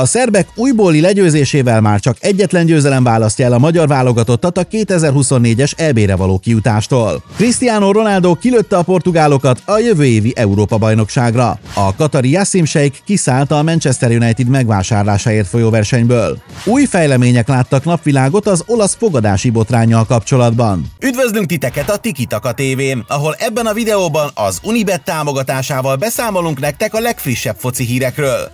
A szerbek újbóli legyőzésével már csak egyetlen győzelem választja el a magyar válogatottat a 2024-es EB-re való kiutástól. Cristiano Ronaldo kilőtte a portugálokat a jövő évi Európa-bajnokságra. A katari Yassim Sheikh kiszállt a Manchester United megvásárlásáért folyó versenyből. Új fejlemények láttak napvilágot az olasz fogadási botrányjal kapcsolatban. Üdvözlünk titeket a Tikitaka TV, ahol ebben a videóban az Unibet támogatásával beszámolunk nektek a legfrissebb foci hírekről.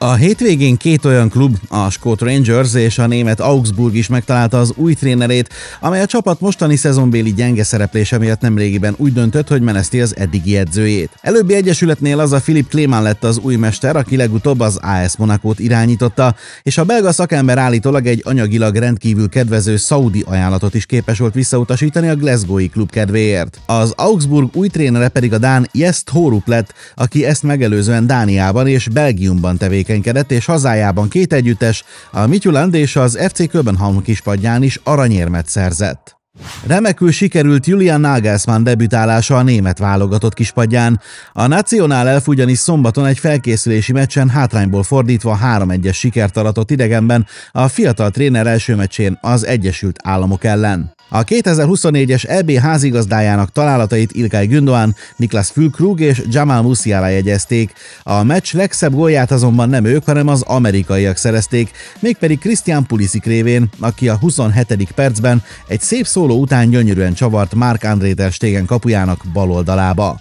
A hétvégén két olyan klub, a Scott Rangers és a német Augsburg is megtalálta az új trénerét, amely a csapat mostani szezonbéli gyenge szereplése miatt nemrégiben úgy döntött, hogy meneszti az eddigi edzőjét. Előbbi egyesületnél az a Philip Klémán lett az új mester, aki legutóbb az AS Monakót irányította, és a belga szakember állítólag egy anyagilag rendkívül kedvező szaudi ajánlatot is képes volt visszautasítani a Glasgowi klub kedvéért. Az Augsburg új trénere pedig a Dán Jest Horup lett, aki ezt megelőzően Dániában és Belgiumban tevékenykedett tevékenykedett, és hazájában két együttes, a Mityuland és az FC Köbenhamn kispadján is aranyérmet szerzett. Remekül sikerült Julian Nagelsmann debütálása a német válogatott kispadján. A Nacionál elf ugyanis szombaton egy felkészülési meccsen hátrányból fordítva 3-1-es sikert aratott idegenben a fiatal tréner első meccsén az Egyesült Államok ellen. A 2024-es EB házigazdájának találatait Ilkay Gündoğan, Niklas Fülkrug és Jamal Musiala jegyezték. A meccs legszebb gólját azonban nem ők, hanem az amerikaiak szerezték, mégpedig Christian Pulisic révén, aki a 27. percben egy szép szóló után gyönyörűen csavart Mark André Ter Stegen kapujának bal oldalába.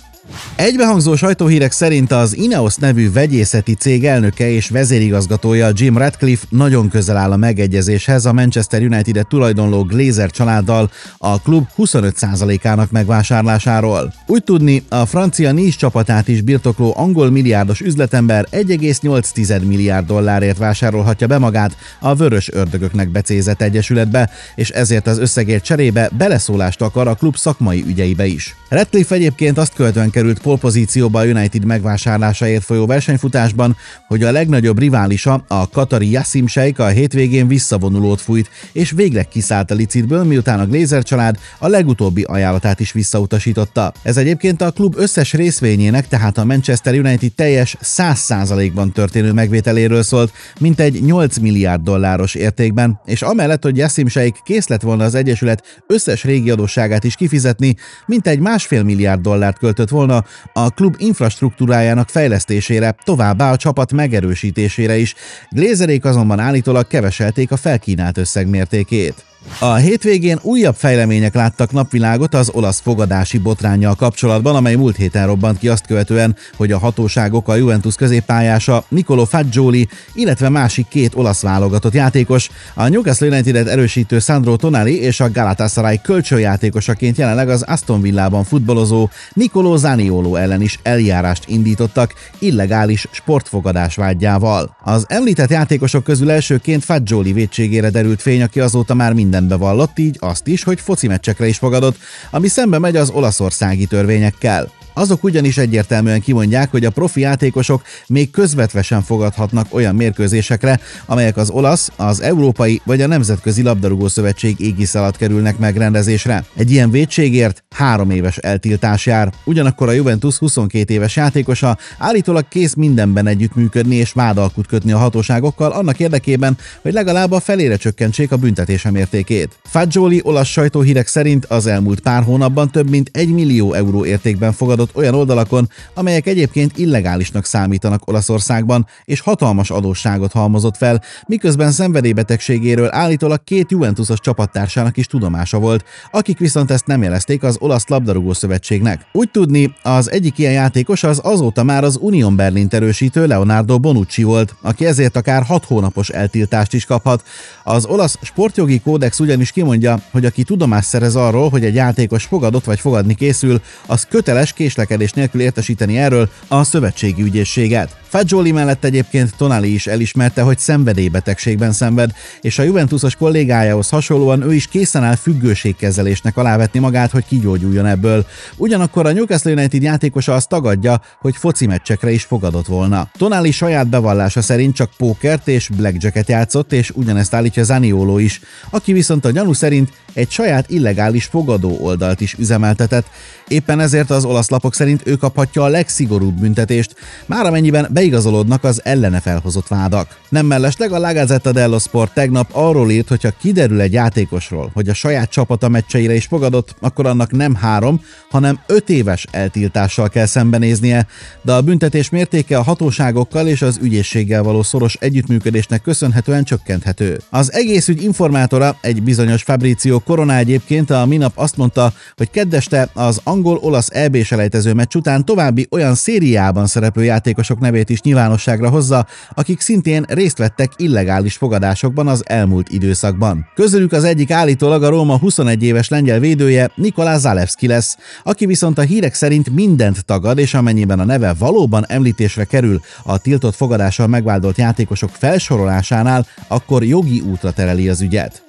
Egybehangzó sajtóhírek szerint az Ineos nevű vegyészeti cég elnöke és vezérigazgatója Jim Radcliffe nagyon közel áll a megegyezéshez a Manchester united tulajdonló Glazer családdal a klub 25%-ának megvásárlásáról. Úgy tudni, a francia Nice csapatát is birtokló angol milliárdos üzletember 1,8 milliárd dollárért vásárolhatja be magát a Vörös Ördögöknek becézett egyesületbe, és ezért az összegért cserébe beleszólást akar a klub szakmai ügyeibe is. Radcliffe egyébként azt követően került polpozícióba a United megvásárlásáért folyó versenyfutásban, hogy a legnagyobb riválisa, a Katari Yassim Sheik a hétvégén visszavonulót fújt, és végleg kiszállt a licitből, miután a Glazer család a legutóbbi ajánlatát is visszautasította. Ez egyébként a klub összes részvényének, tehát a Manchester United teljes 100%-ban történő megvételéről szólt, mintegy 8 milliárd dolláros értékben, és amellett, hogy Yassim Sheik kész lett volna az Egyesület összes régi adósságát is kifizetni, mintegy másfél milliárd dollárt költött volna volna a klub infrastruktúrájának fejlesztésére, továbbá a csapat megerősítésére is. Glézerék azonban állítólag keveselték a felkínált összeg mértékét. A hétvégén újabb fejlemények láttak napvilágot az olasz fogadási botránnyal kapcsolatban, amely múlt héten robbant ki azt követően, hogy a hatóságok a Juventus középpályása Nicolo Fagioli, illetve másik két olasz válogatott játékos, a Newcastle United erősítő Sandro Tonali és a Galatasaray kölcsönjátékosaként jelenleg az Aston Villában futballozó Nicolo Zaniolo ellen is eljárást indítottak illegális sportfogadás vágyával. Az említett játékosok közül elsőként Fagioli védségére derült fény, aki azóta már minden mindenbe vallott, így azt is, hogy foci meccsekre is fogadott, ami szembe megy az olaszországi törvényekkel. Azok ugyanis egyértelműen kimondják, hogy a profi játékosok még közvetve sem fogadhatnak olyan mérkőzésekre, amelyek az olasz, az európai vagy a Nemzetközi Labdarúgó Szövetség égisz alatt kerülnek megrendezésre. Egy ilyen védségért három éves eltiltás jár. Ugyanakkor a Juventus 22 éves játékosa állítólag kész mindenben együttműködni és vádalkut kötni a hatóságokkal annak érdekében, hogy legalább a felére csökkentsék a büntetése mértékét. Fagioli olasz sajtóhírek szerint az elmúlt pár hónapban több mint 1 millió euró értékben fogadott fogyasztott olyan oldalakon, amelyek egyébként illegálisnak számítanak Olaszországban, és hatalmas adósságot halmozott fel, miközben szenvedélybetegségéről állítólag két Juventusos csapattársának is tudomása volt, akik viszont ezt nem jelezték az Olasz Labdarúgó Szövetségnek. Úgy tudni, az egyik ilyen játékos az azóta már az Union Berlin erősítő Leonardo Bonucci volt, aki ezért akár 6 hónapos eltiltást is kaphat. Az olasz sportjogi kódex ugyanis kimondja, hogy aki tudomást szerez arról, hogy egy játékos fogadott vagy fogadni készül, az köteles kés késlekedés nélkül értesíteni erről a szövetségi ügyészséget. Fagioli mellett egyébként Tonali is elismerte, hogy szenvedélybetegségben szenved, és a Juventusos kollégájához hasonlóan ő is készen áll függőségkezelésnek alávetni magát, hogy kigyógyuljon ebből. Ugyanakkor a Newcastle United játékosa azt tagadja, hogy foci meccsekre is fogadott volna. Tonali saját bevallása szerint csak pókert és blackjacket játszott, és ugyanezt állítja Zaniolo is, aki viszont a gyanú szerint egy saját illegális fogadó oldalt is üzemeltetett. Éppen ezért az olasz lapok szerint ő kaphatja a legszigorúbb büntetést, már amennyiben beigazolódnak az ellene felhozott vádak. Nem mellesleg a Lagazetta dello Sport tegnap arról írt, hogy ha kiderül egy játékosról, hogy a saját csapata meccseire is fogadott, akkor annak nem három, hanem öt éves eltiltással kell szembenéznie, de a büntetés mértéke a hatóságokkal és az ügyészséggel való szoros együttműködésnek köszönhetően csökkenthető. Az egész ügy informátora, egy bizonyos Fabrizio Corona egyébként a minap azt mondta, hogy keddeste az angol-olasz EB selejtező meccs után további olyan szériában szereplő játékosok nevét embereket is nyilvánosságra hozza, akik szintén részt vettek illegális fogadásokban az elmúlt időszakban. Közülük az egyik állítólag a Róma 21 éves lengyel védője Nikolá Zalewski lesz, aki viszont a hírek szerint mindent tagad, és amennyiben a neve valóban említésre kerül a tiltott fogadással megvádolt játékosok felsorolásánál, akkor jogi útra tereli az ügyet.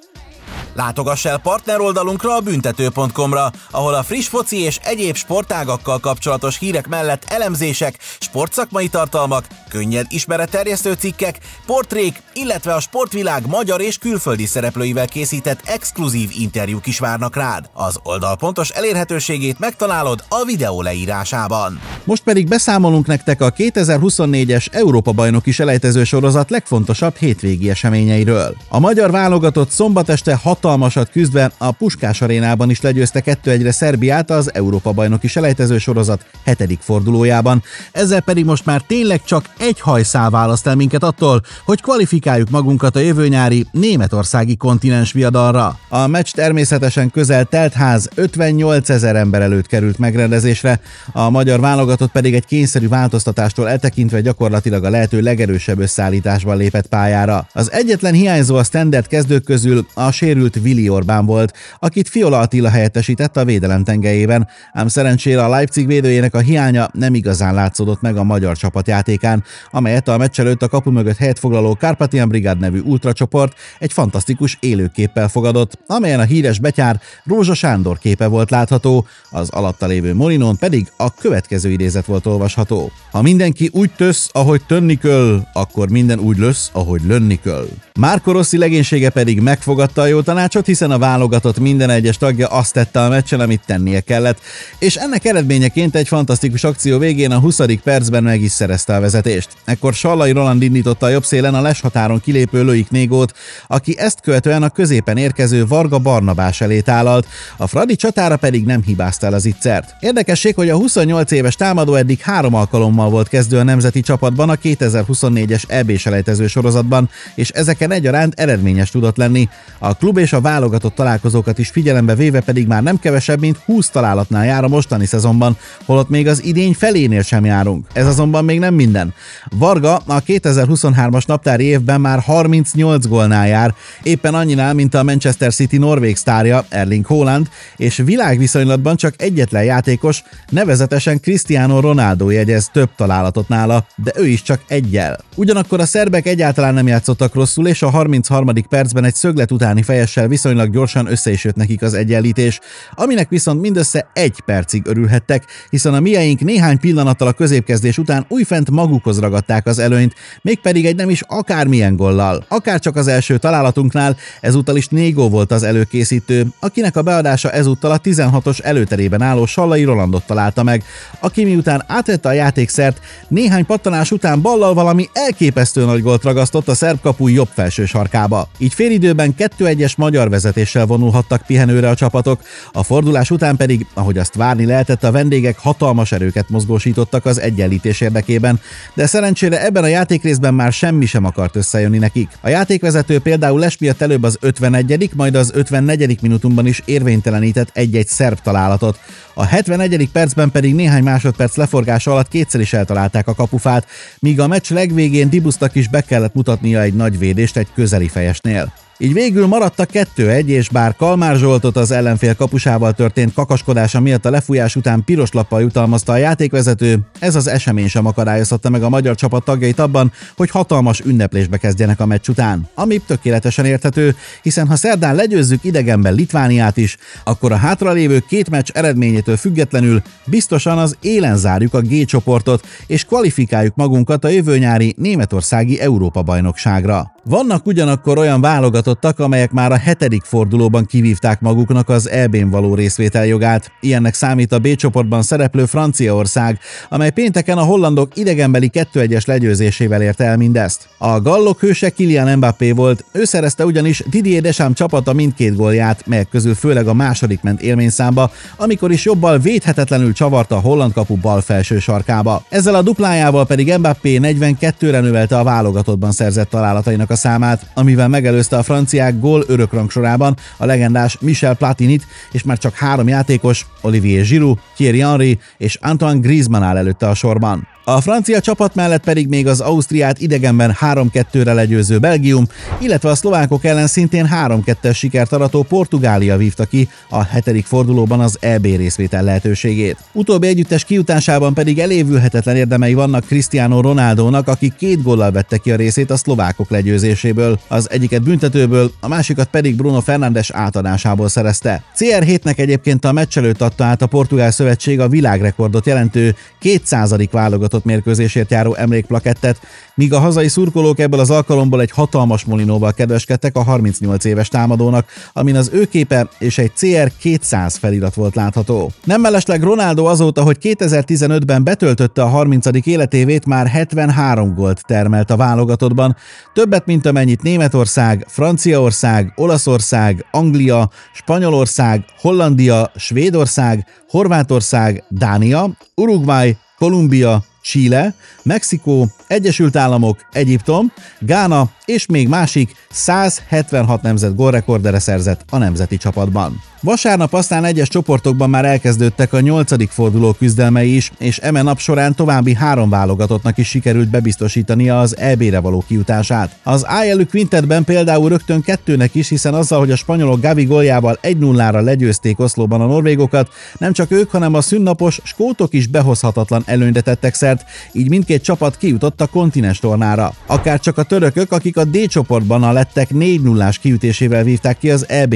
Látogass el partner oldalunkra a büntető.com-ra, ahol a friss foci és egyéb sportágakkal kapcsolatos hírek mellett elemzések, sportszakmai tartalmak, könnyed terjesztő cikkek, portrék, illetve a sportvilág magyar és külföldi szereplőivel készített exkluzív interjúk is várnak rád. Az oldal pontos elérhetőségét megtalálod a videó leírásában. Most pedig beszámolunk nektek a 2024-es Európa-bajnoki selejtező sorozat legfontosabb hétvégi eseményeiről. A magyar válogatott szombat este hatalmasat küzdve a Puskás arénában is legyőzte 2-1-re Szerbiát az Európa-bajnoki selejtező sorozat hetedik fordulójában. Ezzel pedig most már tényleg csak egy hajszál választ el minket attól, hogy kvalifikáljuk magunkat a jövő nyári németországi kontinens viadalra. A meccs természetesen közel teltház 58 ezer ember előtt került megrendezésre, a magyar válogatott pedig egy kényszerű változtatástól eltekintve gyakorlatilag a lehető legerősebb összeállításban lépett pályára. Az egyetlen hiányzó a standard kezdők közül a sérült Willi Orbán volt, akit Fiola Attila helyettesített a védelem tengelyében, ám szerencsére a Leipzig védőjének a hiánya nem igazán látszódott meg a magyar csapatjátékán, amelyet a meccs előtt a kapu mögött helyet foglaló Carpathian Brigád nevű ultracsoport egy fantasztikus élőképpel fogadott, amelyen a híres betyár Rózsa Sándor képe volt látható, az alatta lévő Molinon pedig a következő idézet volt olvasható. Ha mindenki úgy tösz, ahogy tönni köl, akkor minden úgy lösz, ahogy lönni köl. Márko Rossi legénysége pedig megfogadta a jó tanácsot, hiszen a válogatott minden egyes tagja azt tette a meccsen, amit tennie kellett, és ennek eredményeként egy fantasztikus akció végén a 20. percben meg is szerezte a vezetést mérkőzést. Ekkor Sallai Roland indította a jobb szélen a leshatáron kilépő Lőik Négót, aki ezt követően a középen érkező Varga Barnabás elé tálalt, a Fradi csatára pedig nem hibázta el az ittszert. Érdekesség, hogy a 28 éves támadó eddig három alkalommal volt kezdő a nemzeti csapatban a 2024-es eb selejtező sorozatban, és ezeken egyaránt eredményes tudott lenni. A klub és a válogatott találkozókat is figyelembe véve pedig már nem kevesebb, mint 20 találatnál jár a mostani szezonban, holott még az idény felénél sem járunk. Ez azonban még nem minden. Varga a 2023-as naptári évben már 38 gólnál jár, éppen annyinál, mint a Manchester City norvég sztárja Erling Haaland, és világviszonylatban csak egyetlen játékos, nevezetesen Cristiano Ronaldo jegyez több találatot nála, de ő is csak egyel. Ugyanakkor a szerbek egyáltalán nem játszottak rosszul, és a 33. percben egy szöglet utáni fejessel viszonylag gyorsan össze is jött nekik az egyenlítés, aminek viszont mindössze egy percig örülhettek, hiszen a miénk néhány pillanattal a középkezdés után újfent magukhoz magukhoz ragadták az előnyt, mégpedig egy nem is akármilyen gollal. Akár csak az első találatunknál, ezúttal is Négó volt az előkészítő, akinek a beadása ezúttal a 16-os előterében álló Sallai Rolandot találta meg, aki miután átvette a játékszert, néhány pattanás után ballal valami elképesztő nagy gólt ragasztott a szerb kapu jobb felső sarkába. Így félidőben 2-1-es magyar vezetéssel vonulhattak pihenőre a csapatok, a fordulás után pedig, ahogy azt várni lehetett, a vendégek hatalmas erőket mozgósítottak az egyenlítés érdekében, de szerencsére ebben a játékrészben már semmi sem akart összejönni nekik. A játékvezető például lesmiatt előbb az 51., majd az 54. minutumban is érvénytelenített egy-egy szerb találatot. A 71. percben pedig néhány másodperc leforgása alatt kétszer is eltalálták a kapufát, míg a meccs legvégén Dibusztak is be kellett mutatnia egy nagy védést egy közeli fejesnél. Így végül maradt a 2-1, és bár Kalmár Zsoltot az ellenfél kapusával történt kakaskodása miatt a lefújás után piros lappal jutalmazta a játékvezető, ez az esemény sem akadályozhatta meg a magyar csapat tagjait abban, hogy hatalmas ünneplésbe kezdjenek a meccs után. Ami tökéletesen érthető, hiszen ha szerdán legyőzzük idegenben Litvániát is, akkor a hátralévő két meccs eredményétől függetlenül biztosan az élen zárjuk a G csoportot, és kvalifikáljuk magunkat a jövő nyári németországi Európa-bajnokságra. Vannak ugyanakkor olyan válogatottak, amelyek már a hetedik fordulóban kivívták maguknak az EB-n való részvételjogát. Ilyennek számít a B csoportban szereplő Franciaország, amely pénteken a hollandok idegenbeli 2-1-es legyőzésével érte el mindezt. A gallok hőse Kylian Mbappé volt, ő szerezte ugyanis Didier Deschamps csapata mindkét gólját, melyek közül főleg a második ment élményszámba, amikor is jobbal védhetetlenül csavarta a holland kapu bal felső sarkába. Ezzel a duplájával pedig Mbappé 42-re növelte a válogatottban szerzett találatainak a számát, amivel megelőzte a franciák gól örökrang sorában a legendás Michel Platinit, és már csak három játékos, Olivier Giroud, Thierry Henry és Antoine Griezmann áll előtte a sorban. A francia csapat mellett pedig még az Ausztriát idegenben 3-2-re legyőző Belgium, illetve a szlovákok ellen szintén 3-2-es sikert arató Portugália vívta ki a hetedik fordulóban az EB részvétel lehetőségét. Utóbbi együttes kiutásában pedig elévülhetetlen érdemei vannak Cristiano Ronaldónak, aki két góllal vette ki a részét a szlovákok legyőző mérkőzéséből, az egyiket büntetőből, a másikat pedig Bruno Fernandes átadásából szerezte. CR7-nek egyébként a meccs előtt adta át a Portugál Szövetség a világrekordot jelentő 200. válogatott mérkőzésért járó emlékplakettet, míg a hazai szurkolók ebből az alkalomból egy hatalmas molinóval kedveskedtek a 38 éves támadónak, amin az ő képe és egy CR 200 felirat volt látható. Nem mellesleg Ronaldo azóta, hogy 2015-ben betöltötte a 30. életévét, már 73 gólt termelt a válogatottban, többet, mint amennyit Németország, Franciaország, Olaszország, Anglia, Spanyolország, Hollandia, Svédország, Horvátország, Dánia, Uruguay, Kolumbia, Chile, Mexikó, Egyesült Államok, Egyiptom, Gána és még másik 176 nemzet gólrekordere szerzett a nemzeti csapatban. Vasárnap aztán egyes csoportokban már elkezdődtek a nyolcadik forduló küzdelmei is, és eme nap során további három válogatottnak is sikerült bebiztosítania az EB-re való kiutását. Az ILU Quintetben például rögtön kettőnek is, hiszen azzal, hogy a spanyolok Gavi goljával 1-0-ra legyőzték Oszlóban a norvégokat, nem csak ők, hanem a szünnapos skótok is behozhatatlan előnyre tettek szert, csoportját, így mindkét csapat kijutott a kontinens tornára. Akár csak a törökök, akik a D csoportban a lettek 4 0 ás kiütésével vívták ki az EB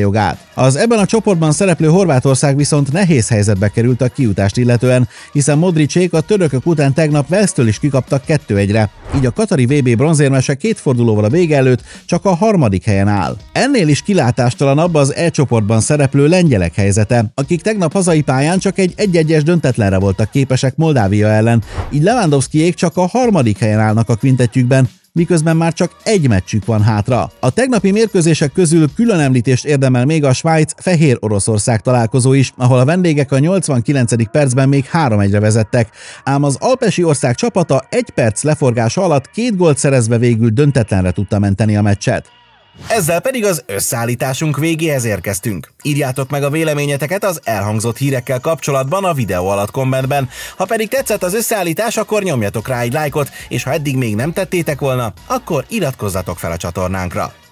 jogát. Az ebben a csoportban szereplő Horvátország viszont nehéz helyzetbe került a kiutást illetően, hiszen Modricsék a törökök után tegnap Velsztől is kikaptak 2-1-re, így a Katari VB bronzérmese két fordulóval a vége előtt csak a harmadik helyen áll. Ennél is kilátástalanabb az E csoportban szereplő lengyelek helyzete, akik tegnap hazai pályán csak egy 1-1-es döntetlenre voltak képesek Moldávia ellen, ellen, így lewandowski csak a harmadik helyen állnak a kvintetjükben, miközben már csak egy meccsük van hátra. A tegnapi mérkőzések közül külön említést érdemel még a Svájc-Fehér Oroszország találkozó is, ahol a vendégek a 89. percben még 3-1-re vezettek, ám az Alpesi ország csapata egy perc leforgása alatt két gólt szerezve végül döntetlenre tudta menteni a meccset. Ezzel pedig az összeállításunk végéhez érkeztünk. Írjátok meg a véleményeteket az elhangzott hírekkel kapcsolatban a videó alatt kommentben. Ha pedig tetszett az összeállítás, akkor nyomjatok rá egy lájkot, és ha eddig még nem tettétek volna, akkor iratkozzatok fel a csatornánkra.